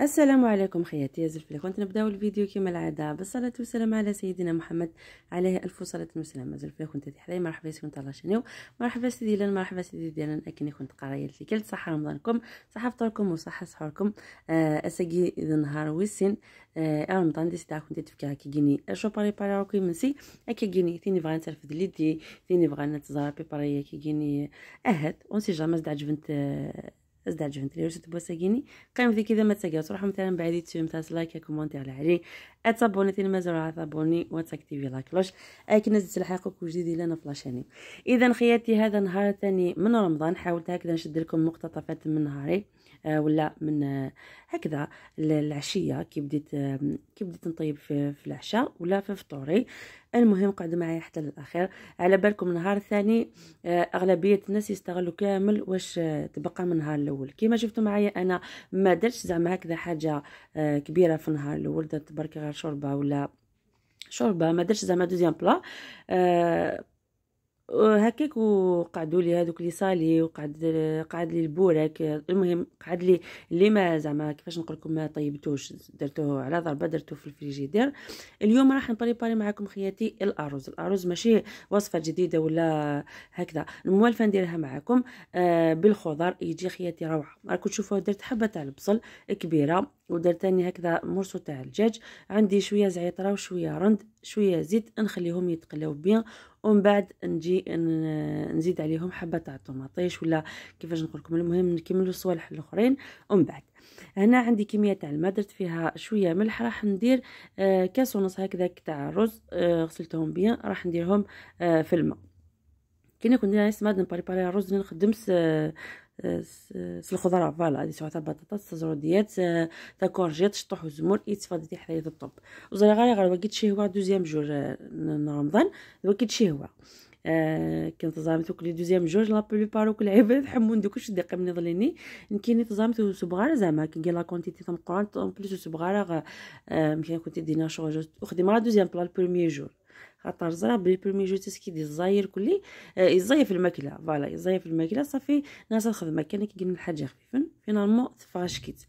السلام عليكم خياتي يا زلفلي كنت نبداو الفيديو كما العاده بالصلاه والسلام على سيدنا محمد عليه الف صلاه وسلام زلفلي كنت تحداي مرحبا سي كنت شنو مرحبا سيدي لان مرحبا سيدي ديالا اكني كنت قرايه لكل صحه رمضانكم صحه فطوركم وصحه سحوركم آه اسقي نهار ويسين آه،, آه رمضان دي سيدي كنت تفكر كي جيني اشو باري باري كي منسي اكي جيني تيني بغا نترفد ليدي تيني بغا نتزار بي باري كي جيني اهد اون سي جامي زاد عجبنت آه ازدهر جفنت لي رشد بوساكيني قيم ذيك كذا ما تساقيو وصراحة مثلا بعدي تسوي مثلا لايك يا كومنتي على عليه اتابوني تاني مازال على تابوني وتاكتيفي لا كلوش اكي نزلت الحلقه جديد لنا في اذا خياتي هذا نهار ثاني من رمضان حاولت هكذا نشد لكم مقتطفات من نهاري آه، ولا من آه، هكذا العشيه كي بديت كي بديت نطيب في, في العشاء ولا في فطوري المهم قعد معايا حتى للاخير على بالكم النهار الثاني آه، اغلبيه الناس يستغلوا كامل واش تبقى من النهار الاول كيما شفتوا معايا انا ما درتش زعما هكذا حاجه كبيره في النهار الاول درت برك غير شوربه ولا شوربه ما درتش زعما دوزيام بلا آه هكاك وقعدوا لي هذوك لي صالي وقعد قعد لي البورك المهم قعد لي اللي ما زعما كيفاش نقول لكم ما طيبتوش درتوه على ضربه درتوه في الفريجيدير اليوم راح نبريباري معكم خياتي الارز الارز ماشي وصفه جديده ولا هكذا الموالفه نديرها معكم آه بالخضر يجي خياتي روعه راكم تشوفوا درت حبه تاع البصل كبيره ودرت ثاني هكذا مرسو تاع الدجاج عندي شويه زعتر وشويه رند شويه زيت نخليهم يتقلاو بيان ومن بعد نجي نزيد عليهم حبه تاع الطوماطيش ولا كيفاش نقول لكم المهم نكملوا الصوالح الاخرين ومن بعد هنا عندي كميه تاع الماء درت فيها شويه ملح راح ندير آه، كاس ونص هكذاك تاع الرز آه، غسلتهم بيان راح نديرهم آه، في الماء كنا كنا ناس ما نبريباري الرز نخدم في الخضراء فوالا هذه سواء تاع البطاطس آه، تاع الزروديات تاع كورجيت الشطوح والزمر اتفاضي تاع حدايا الطب وزرغاري غير وقت شهوة دوزيام جور آه، رمضان وقت شهوة آه كنت زعمت وكلي دوزيام جوج لا بلوبار كل عباد حمون دوك شدي دقيق من ظليني نكيني تزعمت وسبغارة زعما كي لا كونتيتي تاع مقران اون بليس وسبغارة آه كنت دينا شوج وخدي مع دوزيام بلا البروميي جور خاطر زراب بلي برومي جو تيست ديزاير الزاير كلي آه، يزاير الماكله فوالا يزايف الماكله صافي ناس الخدمه كان كيقول لنا الحاجه خفيفا فينالمون تفاشكيت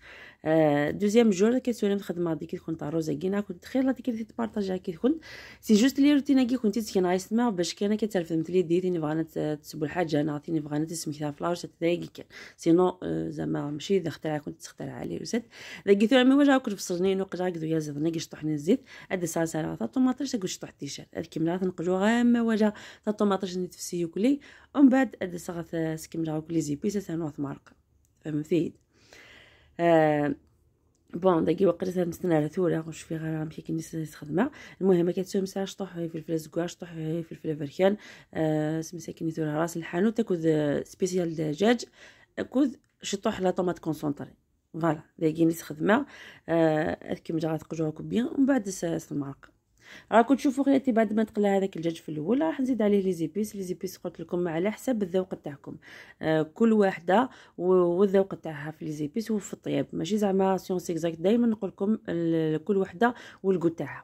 دوزيام جور كتولي الخدمه ديك تكون طاروزه كينا كنت خير هذيك اللي تبارطاجيها كي تكون سي جوست لي روتينا كي كنتي تسكن غاي سما باش كان كتعرف مثلي دي تيني بغانا تسبو الحاجه انا عطيني بغانا تسميك فلاش فلاور تدري كي كان آه، سينو زعما ماشي اذا اخترع كنت تخترع عليه وسد داك عمي مي في كنت فصلني نوقجا كدو يا زدني شطحني الزيت عاد ساعه ساعه طوماطيش كنت الكمله تنقلو غا ما واجا تاع الطوماطيش نتفسي وكلي ومن بعد ادسغت الكمله وكلي زيبيسه تاع سانو مارك فهمتي آه بون داكي وقت نستنى على آه، ثوره واش في غير غنمشي كي نخدمها المهم كتسوم ساعه شطوح فلفل زكوا شطوح فلفل بركان آه سميتها كي راس الحانوت تاكل سبيسيال دجاج اكل شطوح لا طوماط كونسونطري فوالا داكي نستخدمها آه كيما جا غتقجوها كوبيان ومن بعد ساعه المرق راكم تشوفوا خياتي بعد ما تقلى هذاك الدجاج في الاول راح نزيد عليه لي زيبيس لي زيبيس قلت لكم على حسب الذوق تاعكم آه كل واحده والذوق تاعها في لي زيبيس وفي الطياب ماشي زعما سيونس اكزاكت دائما نقول لكم كل واحده والكو تاعها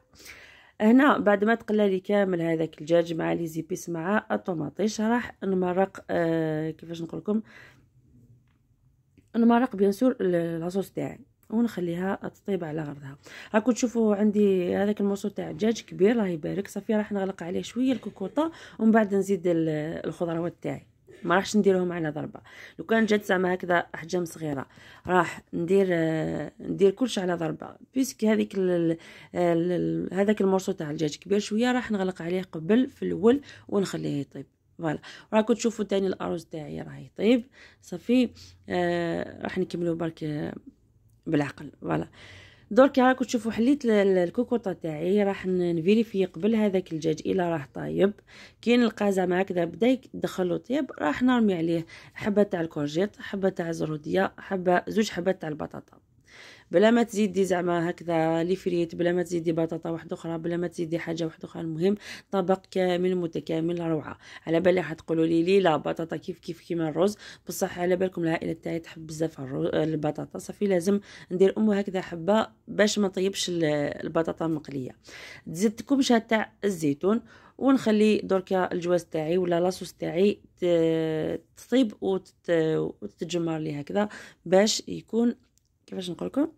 هنا بعد ما تقلى لي كامل هذاك الدجاج مع لي زيبيس مع الطوماطيش راح نمرق آه كيفاش نقول لكم نمرق بيان سور لاصوص تاعي ونخليها تطيب على غرضها راكم تشوفوا عندي هذاك الموسو تاع الدجاج كبير الله يبارك صافي راح نغلق عليه شويه الكوكوطه ومن بعد نزيد الخضروات تاعي ما راحش نديرهم على ضربه لو كان جات زعما هكذا احجام صغيره راح ندير ندير كلش على ضربه بيسك هذيك هذاك المرصو تاع الدجاج كبير شويه راح نغلق عليه قبل في الاول ونخليه يطيب فوالا راكم تشوفوا تاني الارز تاعي راه يطيب صافي آه راح نكملوا برك بالعقل فوالا دركا راكم تشوفوا حليت الكوكوطه تاعي راح نفيريفي قبل هذاك الدجاج الا راه طايب كاين القازا مع هكذا بدا يدخل طيب راح نرمي عليه حبه تاع الكورجيت حبه تاع الزروديه حبه زوج حبات تاع البطاطا بلا ما تزيدي زعما هكذا لي فريت بلا ما تزيدي بطاطا واحده اخرى بلا ما تزيدي حاجه واحده اخرى المهم طبق كامل متكامل روعه على بالي تقولوا لي لي لا بطاطا كيف كيف كيما الرز بصح على بالكم العائله تاعي تحب بزاف البطاطا صافي لازم ندير امه هكذا حبه باش ما نطيبش البطاطا المقليه تزيد كمشه تاع الزيتون ونخلي دركا الجواز تاعي ولا لاصوص تاعي تطيب وتتجمر لي هكذا باش يكون كيفاش نقولكم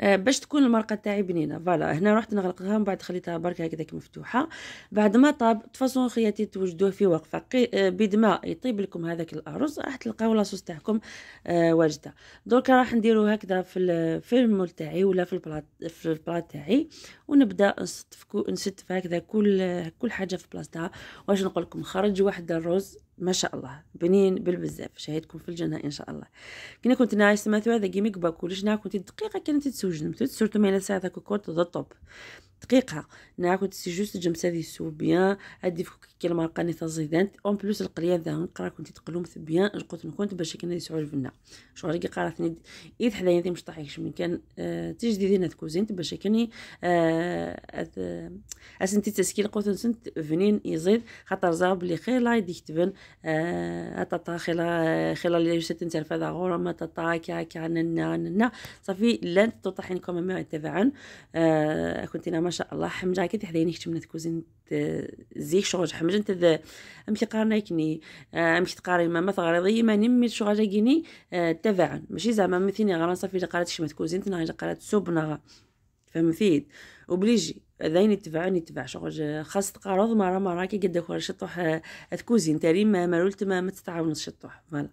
آه، باش تكون المرقه تاعي بنينه فوالا هنا رحت نغلقها من بعد خليتها برك هكذاك مفتوحه بعد ما طاب تفاصون خياتي توجدوه في وقفه آه، بيد ما يطيب لكم هذاك الارز راح تلقاو لاصوص تاعكم آه، واجده دركا راح نديرو هكذا في الفيلم تاعي ولا في البلاط في البلاط تاعي ونبدا نستفكو نستف في هكذا كل كل حاجه في بلاصتها واش نقول لكم خرج واحد الرز ما شاء الله بنين بالبزاف شاهدكم في الجنه ان شاء الله كنا كنت نايس سمعت هذا كيما باكلش كنت دقيقه كانت تسوجن تسورتو مينا ساعه كوكوت ذا طوب دقيقه ناخذ سي جوست جمسه دي سو بيان ادي فكو كي المارقه ني تزيدانت اون بلوس القليان ذا نقرا كنت تقلوم بيان قلت كنت باش كنا يسعوا الفنا شغل كي قراتني ايد حدايا دي مش طاحيش من كان آه تجديدين هاد كوزين باش كني آه،, آه اسنتي تسكيل قلت نسنت فنين يزيد خاطر زاب بلي خير لا يدي آه تطا خير خير لي جوست انت الفدا غور ما تطا كا كا ننا ننا صافي لن تطحن كوم ما تبعا آه كنت انا ما شاء الله حمجة كده حليني من تكوزين زيك شغل حمجة انت ذا امشي قارنا يكني امشي تقاري ما مثغرضي ما نمي شغل جيني تبعا ماشي زعما مثيني غران صافي قالت شي ما تكوزين تنا قالت سوبنا فهمتيد وبليجي ذين يتبعون يتبع شغل خاص تقارض مرة مرة كي قد شطوح تكوزين أه، تاري ما مرولت ما, متتعاونش شطح فوالا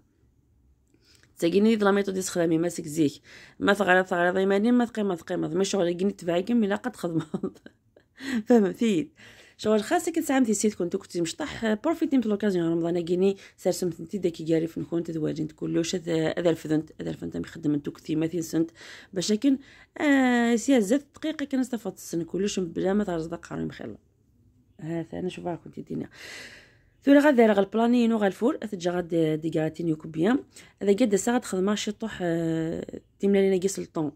تاكيني ظلا ميثود يسخدمي ماسك زيك ما ثغرا ثغرا ضيماني ما ثقيمة ثقيمة ما شغل يجيني تبعكم إلا قد خدمة فهمتي شغل خاصك تسعمتي سيت كنت كنت مشطح بروفيتي من لوكازيون رمضان كيني سار نتي داكي كاري فنكون تدواجنت كلوش هذا الفذنت هذا الفذنت مخدم انتو كثي ماثين سنت باش لكن آه سيا زاد دقيقه كنستفاد السن كلوش بلا ما ترزق قارن ها ثاني انا شوفها كنت دينا ثورة راه غالبلاني نو غالفور تجا غاد ديكاراتين يوكو بيان هذا قد ساعة خدمة شطوح تملا لينا قيس الطون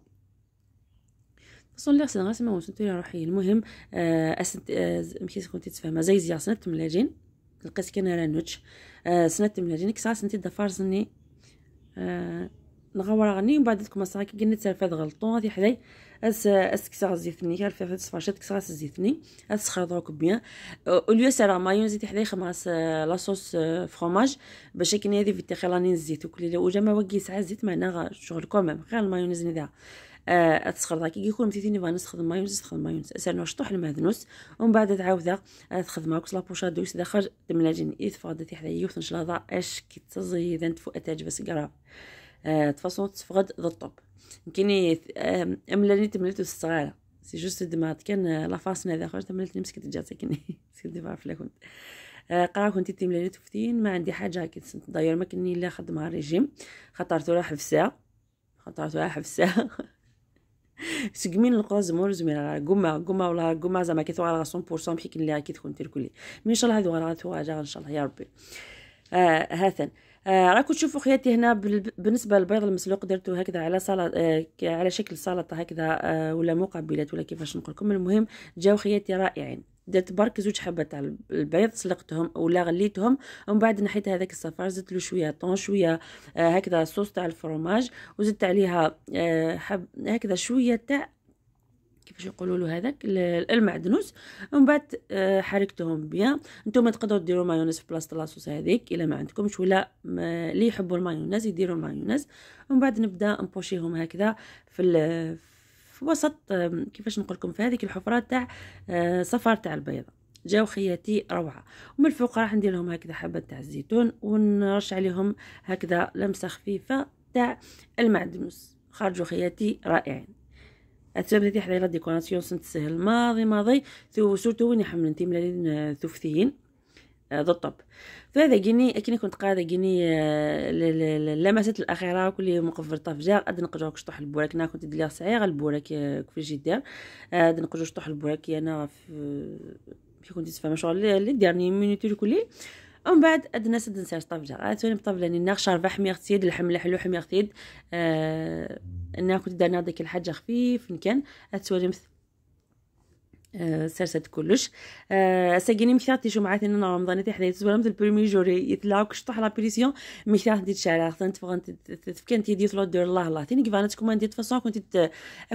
صون لي غسل غاسمة ونسنت روحي المهم اسنت مكي كنتي تفهمها زي زي سنت تملاجين لقيت كان رانوتش سنت ملاجين كساعة سنتي سني نغور غني ومن بعد تكون صاحي كي قلنا ترفد غلطون غادي حداي اس اس كسر زيتني الف في صفاشات كسر زيتني اس خرط روك بيان اوليو سالا مايون زيت حدا يخمر لاصوص فروماج باش كاين هذه في تخلاني الزيت وكل وجما وقي ساعه زيت معنا شغل كومام غير المايونيز نديرها تسخر كي يكون مثيتيني بغا نسخدم مايونيز نسخدم مايونيز اسالنا شطوح المعدنوس ومن بعد تعاودها تخدمها كس لابوشا دوس داخل دملاجين ايت فادتي حدا يوثنش لاضا اش كي تزيدن تفو اتاج بس قراب تفصلت تفقد ذا الطب يمكن آه، املاني تملت الصغيره سي جوست دما كان لا فاسنا ذا خرجت مليت مسكت جات كيني سير ديما فلا كنت آه، قرا كنت تملاني تفتين ما عندي حاجه كنت داير ما كني لا خدمه الريجيم خطرت راح حبسه خطرت راح حبسه سقمين القرا زمور زمين راه قمة قمة ولا قمة زعما كي توغا 100% بحكي اللي كي تكون دير كلي مي ان شاء الله هادو غنغاتو ان شاء الله يا ربي آه هاثن آه راكم تشوفوا خياتي هنا بالنسبه للبيض المسلوق درته هكذا على سلطه آه على شكل سلطه هكذا آه ولا مقبلات ولا كيفاش نقول لكم المهم جاو خياتي رائعين درت برك زوج حبات تاع البيض سلقتهم ولا غليتهم ومن بعد نحيت هذاك الصفار زدت له شويه طون شويه آه هكذا صوص تاع الفرماج وزدت عليها آه حب هكذا شويه تاع كيفاش يقولوا له هذاك المعدنوس ومن بعد آه، حركتهم بيان نتوما تقدروا ديروا مايونيز في بلاصه لاصوص هذيك الا ما عندكمش ولا اللي يحبوا المايونيز يديروا المايونيز ومن بعد نبدا نبوشيهم هكذا في في وسط كيفاش نقول لكم في هذيك الحفره تاع آه، صفار تاع البيضه جاو خياتي روعه ومن الفوق راح ندير لهم هكذا حبه تاع الزيتون ونرش عليهم هكذا لمسه خفيفه تاع المعدنوس خرجوا خياتي رائعين اتسبب تي حدا ديكوراسيون سنت سهل ماضي ماضي ثو سورتو وين حملنتي ملالين آه، ثوفتيين ذو آه، الطب فهذا جيني اكني كنت قاعدة جيني آه، لمست الأخيرة كل مقفر طاف جا قد نقجو شطح البوراك أنا كنت دليغ سعيغ البوراك في جدة قد نقجو شطح البوراك أنا في كنت تفهم شغل لي ديرني مينيتور كلي ومن بعد ادنا سد نسير طبله غاتوني بطبله نينا شاربه حمي اختيد يد الحمله حلو حمي اختيد آه انا كنت دانا ديك الحاجه خفيف مكان اتوني آه، مثل سرسد كلش سجني مثياتي شو معاتي اننا رمضان تي حدايت مثل البريمي جوري يطلعوا كش طحلا بريسيون مثياتي دي تشارع خصنا تفغن تفكن تي ديت لو دور الله الله تيني كيفانت كومان ديت فاسون كنت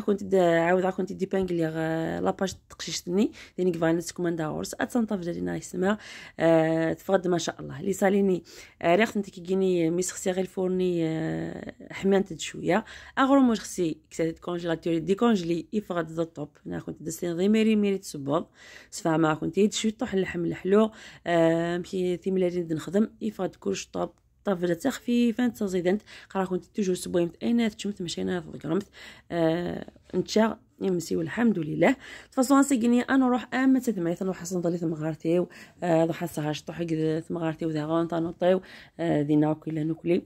كنت عاود كنت دي بانغلي لاباج تقششتني تيني كيفانت كومان داورس اتسنطف جالينا يسمع آه، تفقد ما شاء الله لي ساليني ريخت انت كي ميس خصي غير الفورني آه، حمانت شويه اغرو موش خصي كسات كونجيلاتوري دي كونجلي يفقد ذا توب انا كنت دستين غير ميريت الصباط سفاع ما كنت يد شوي طح اللحم الحلو آه، مشي ثملارين نخدم نخدم يفاد كل شطاب طفلة خفيفة تزيدنت قرا كنت توجور سبويمت اينات شمت مشينا في الكرمت آه نتشا يمسي والحمد لله تفاصون سيقني انا نروح اما تثمي نروح حصن ضلي ثم غارتيو ضو حصة هاش طحق ثم غارتيو ذا غون تنطيو دينا وكلا نوكلي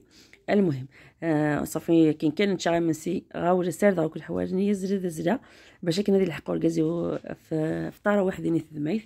المهم صافي كي كان نشغل منسي غاور السير ضو كل حوايج ني زرد زرا باش كي دي الحقور ورقازي في طاره واحد ني ثميث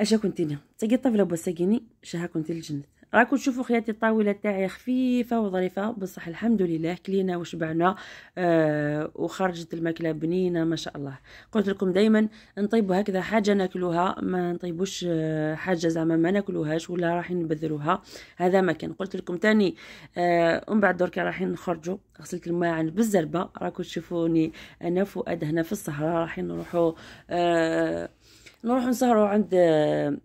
اش كنتينا تسقي طفله بساقيني شها كنتي الجنة راكم تشوفوا خياتي الطاوله تاعي خفيفه وظريفه بصح الحمد لله كلينا وشبعنا آه وخرجت الماكله بنينه ما شاء الله قلت لكم دائما نطيبوا هكذا حاجه ناكلوها ما نطيبوش آه، حاجه زعما ما ناكلوهاش ولا راح نبذلوها هذا ما كان قلت لكم ثاني آه من بعد درك رايحين نخرجوا غسلت الماعن بالزربه راكم تشوفوني انا فؤاد هنا في الصحراء رايحين نروحوا آه نروحوا نسهروا عند آه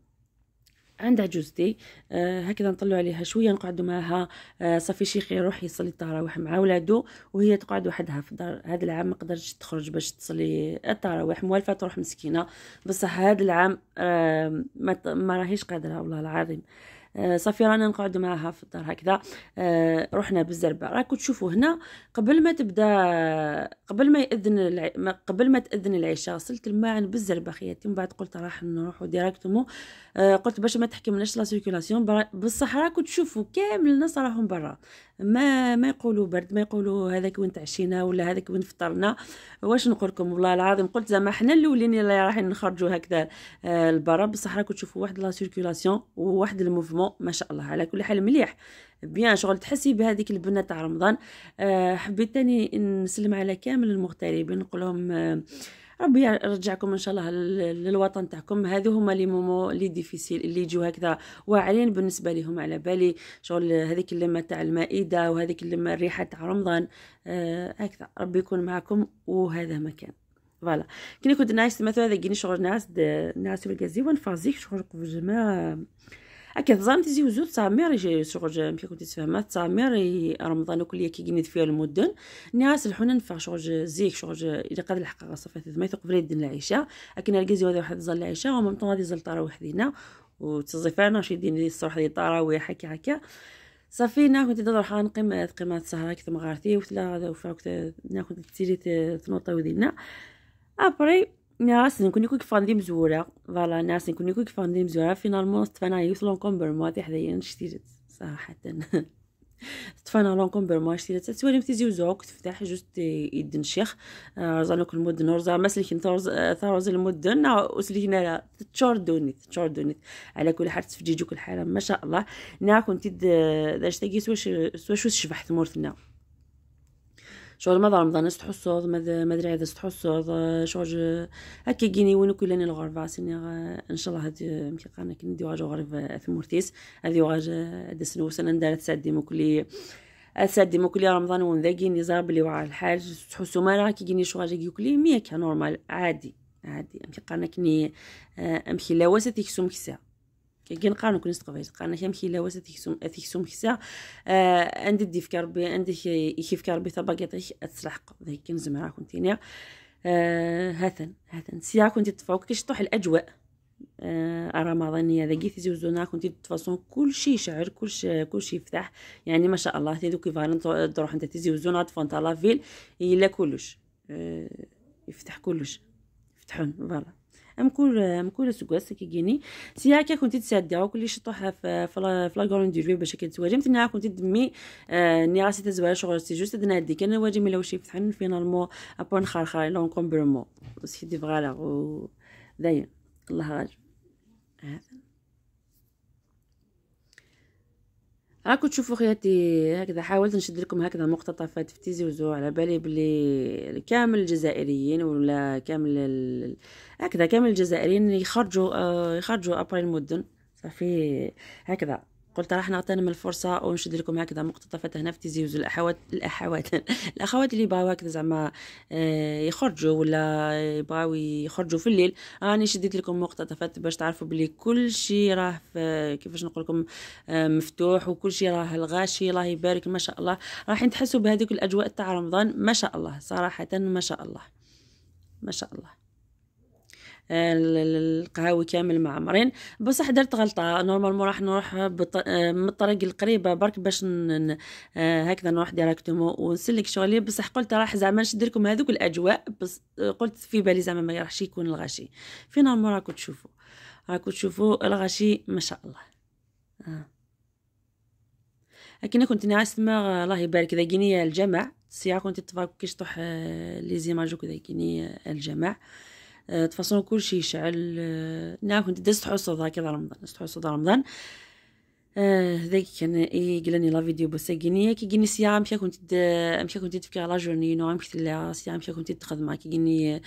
عندها جوزتي آه هكذا نطلعوا عليها شويه نقعدوا معها آه صافي شيخ يروح يصلي التراويح مع ولادو وهي تقعد وحدها في الدار هذا العام ما قدرتش تخرج باش تصلي التراويح موالفه تروح مسكينه بصح هذا العام آه ما راهيش قادره والله العظيم آه آه، صافي رانا نقعد معاها في الدار هكذا آه، رحنا بالزربه راكم تشوفوا هنا قبل ما تبدا قبل ما ياذن الع... قبل ما تاذن العشاء غسلت الماعن بالزربه خياتي من بعد قلت راح نروحوا ديراكتومون آه، قلت باش ما تحكمناش لا سيركولاسيون بصح راكم تشوفوا كامل الناس راهم برا ما ما يقولوا برد ما يقولوا هذاك وين تعشينا ولا هذاك وين فطرنا واش نقول لكم والله العظيم قلت زعما حنا الاولين اللي رايحين نخرجوا هكذا البرا آه، بصح راكم تشوفوا واحد لا سيركولاسيون وواحد الموفمون ما شاء الله على كل حال مليح بيان شغل تحسي بهذيك البنه تاع رمضان آه حبيت تاني نسلم على كامل المغتربين نقول لهم آه ربي يرجعكم ان شاء الله للوطن تاعكم هذو هما لي مومو لي ديفيسيل اللي يجيو هكذا واعرين بالنسبه لهم على بالي شغل هذيك اللمه تاع المائده وهذيك اللمه الريحه تاع رمضان آه، هكذا ربي يكون معكم وهذا مكان فوالا كي كنت نايس مثلا هذا كي شغل ناس ناس في الكازي ونفازيك شغل جماعه كتظن تيزيوزو تامر جي شغل كي كنت تفهمها تسامير رمضان كلية كيقند فيها المدن ناس الحنان نفع شغل زيك شغل الى قدر الحق صافي ما يثق بلي العيشة العشاء لكن الكازي هذا واحد زال العشاء ومام طون غادي زال تراويح دينا وتزيفانا شي دين لي الصراحه ديال التراويح هكا هكا صافي نا كنت تروح نقيم تقيم السهره كثر مغارتي وثلاثة وفا كنت نا كنت تيري تنوطي ديالنا ابري ناس نكون يكون كيف غندي مزوره فوالا ناس نكون يكون كيف غندي مزوره فينالمون طفانا يوص لونكوم برماطي حدايا شتي صراحه ستفانا لونكوم برموا شتي تسوالم تيجيو زوق تفتح جوست يدن رزانو كل المدن ورزا مسلك ثارز المدن وسلكنا دوني تشوردوني دوني على كل حال كل حال ما شاء الله نا كنت داش تاكي سواش سواش شبحت مورثنا شغل ما رمضان ظنست تحصد ما ادري عذست تحصد شغل هكا جيني وين كلاني الغرفة سيني ان شاء الله آه، آه، هاد قانا كي دي واجه غرفة ثمورتيس هادي غاج دسن وسنة ندارت سادي مكلي اسادي مكلي رمضان وين ذاكيني زاب اللي وعى الحاج تحسو ما راه كيجيني شو غاج كلي مي كا نورمال عادي عادي امكي قانا كني آه، امكي لا واسات يكسو كي قانون كون نستقبل تقارنا شام شي لواس تيكسوم تيكسوم آه عندي ديف كربي عندي يخيف كربي تباقيطيش تسلحق كنز كنزمرا كنت آه هاثن هاثن سيا كنتي تطفاو كيش طوح الاجواء الرمضانيه آه، ذاكي تيزوزونا كنتي تفاصون كلشي شيء كلشي كلشي يفتح يعني ما شاء الله تي دوك فالن تروح انت تيزوزونا تفون لافيل الا كلش آه، يفتح كلش يفتحون فوالا امكور امكور سوغاس كي جيني سي هكا كنت تسدع وكل شي طوح في لاغون دي باش كتواجه مثلا كنت دمي آه، ني راسي تزوال شغل سي جوست دنا دي كان واجي ملي وشي فتحن فينالمون ابون خرخه لون كومبرمون سي دي فغالا و داين الله راجل هذا راكم تشوفوا خياتي هكذا حاولت نشد لكم هكذا مقتطفات في تيزيوزو على بالي بلي كامل الجزائريين ولا كامل ال... هكذا كامل الجزائريين يخرجوا آه يخرجوا ابريل المدن صافي هكذا قلت راح من الفرصه ونشد لكم هكذا مقتطفات هنا في وزو الاحوات الاحوات الاخوات اللي بغاو هكذا زعما آه، يخرجوا ولا يبغاو يخرجوا في الليل راني شديت لكم مقتطفات باش تعرفوا بلي كل شيء راه كيفاش نقول لكم آه، مفتوح وكل شيء راه الغاشي الله يبارك ما شاء الله راح تحسوا بهذيك الاجواء تاع رمضان ما شاء الله صراحه ما شاء الله ما شاء الله القهاوي كامل معمرين بصح درت غلطه نورمالمون راح نروح آه، من الطريق القريبه برك باش آه، هكذا نروح ديراكتومون ونسلك شغلي بصح قلت راح زعما نشد لكم هذوك الاجواء بس آه، قلت في بالي زعما ما راحش يكون الغاشي في نورمال راكو تشوفوا راكو تشوفوا الغاشي ما شاء الله لكن كنت ما الله يبارك ذا جيني الجمع سيا كنت تفاكو كيش طح لي زيماج وكذا جيني الجمع آه تفصلون كل شيء يشعل نعم كنت دست ذاك هكذا رمضان دست ذا رمضان هذاك كان اي قلني لا فيديو بس قني كي قني سيا مشا كنت مشا كنت تفكي على جورني نوع مشيت لها سيا مشا كنت تخدمها كي قني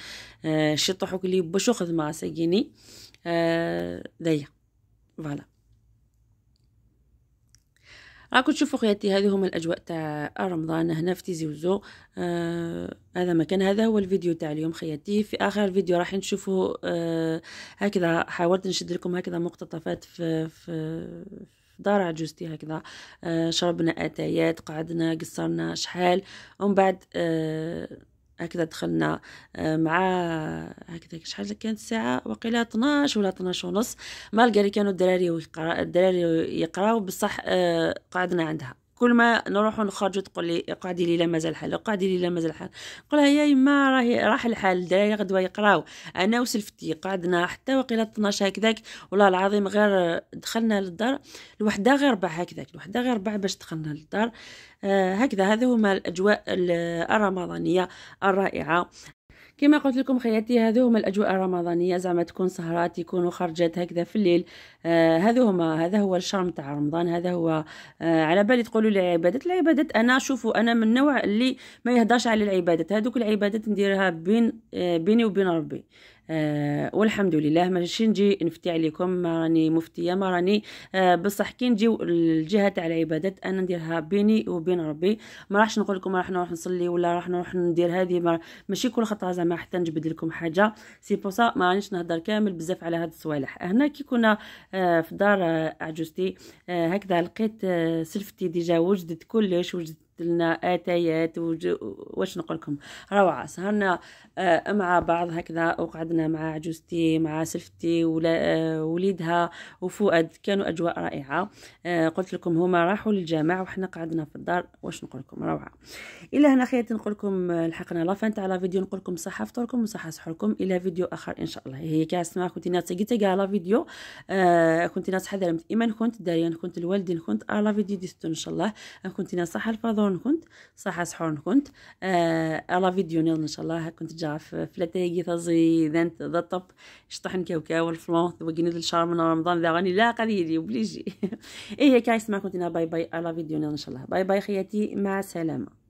شطحوك وكلي بشو خدمها سقيني آه، ذيا فوالا راكم تشوفوا خياتي هذه هما الاجواء تاع رمضان هنا في تيزي وزو آه هذا مكان هذا هو الفيديو تاع اليوم خياتي في اخر الفيديو راح نشوفوا آه هكذا حاولت نشد لكم هكذا مقتطفات في, في دار عجوزتي هكذا آه شربنا اتايات قعدنا قصرنا شحال ومن بعد آه هكذا دخلنا آه، مع هكذا شحال كانت الساعه وقيلا 12 ولا 12 ونص مالغري كانوا الدراري الدراري يقراو بصح آه، قعدنا عندها كل ما نروح نخرج تقول لي قاعدي لي لا مازال الحال اقعدي لي لا مازال الحال نقولها يا يما راهي راح الحال الدراري غدوه يقراو انا وسلفتي قعدنا حتى وقيله 12 هكذاك والله العظيم غير دخلنا للدار الوحده غير ربع هكذاك الوحده غير ربع باش دخلنا للدار آه هكذا هذا هما الاجواء الرمضانيه الرائعه كما قلت لكم خياتي هذو هما الاجواء الرمضانيه زعما تكون سهرات يكونوا خرجات هكذا في الليل آه هذو هما هذا هو الشرم تاع رمضان هذا هو آه على بالي تقولوا لي عبادات العبادات انا شوفوا انا من النوع اللي ما يهضرش على العبادات هذوك العبادات نديرها بين آه بيني وبين ربي آه والحمد لله ماشي نجي نفتي عليكم ما راني مفتيه ما راني آه بصح كي نجيو الجهه تاع العبادات انا نديرها بيني وبين ربي ما راحش نقول لكم راح نروح نصلي ولا راح نروح ندير هذه ماشي كل خطره زعما حتى نجبد لكم حاجه سي بوسا ما رانيش نهضر كامل بزاف على هاد الصوالح هنا كي كنا آه في دار آه، عجوزتي آه، هكذا لقيت آه، سلفتي ديجا وجدت كلش وجدت لنا اتايات وج... واش نقول لكم روعه سهرنا آه، مع بعض هكذا وقعدنا مع عجوزتي مع سلفتي ووليدها آه، وفؤاد كانوا اجواء رائعه آه، قلت لكم هما راحوا للجامع وحنا قعدنا في الدار واش نقول لكم روعه الى هنا خيرتي نقول لكم لحقنا لافان تاع على فيديو نقول لكم صحه فطوركم وصحه سحوركم الى فيديو اخر ان شاء الله هي كاع سمع كنت ناس قلت كاع لا فيديو كنت ناس حذرت ايمان كنت داريان كنت الوالدين كنت على فيديو ديستو ان شاء الله كنت ناس صحه الفضل شحون كنت صح شحون كنت آه على فيديو نيل ان شاء الله كنت جا في فلاتيجي تازي ذنت ذا طب شطحن كاوكا والفلون وقني الشهر من رمضان ذا غني لا قليلي وبليجي ايه كايس معكم باي باي على فيديو نيل ان شاء الله باي باي خياتي مع السلامه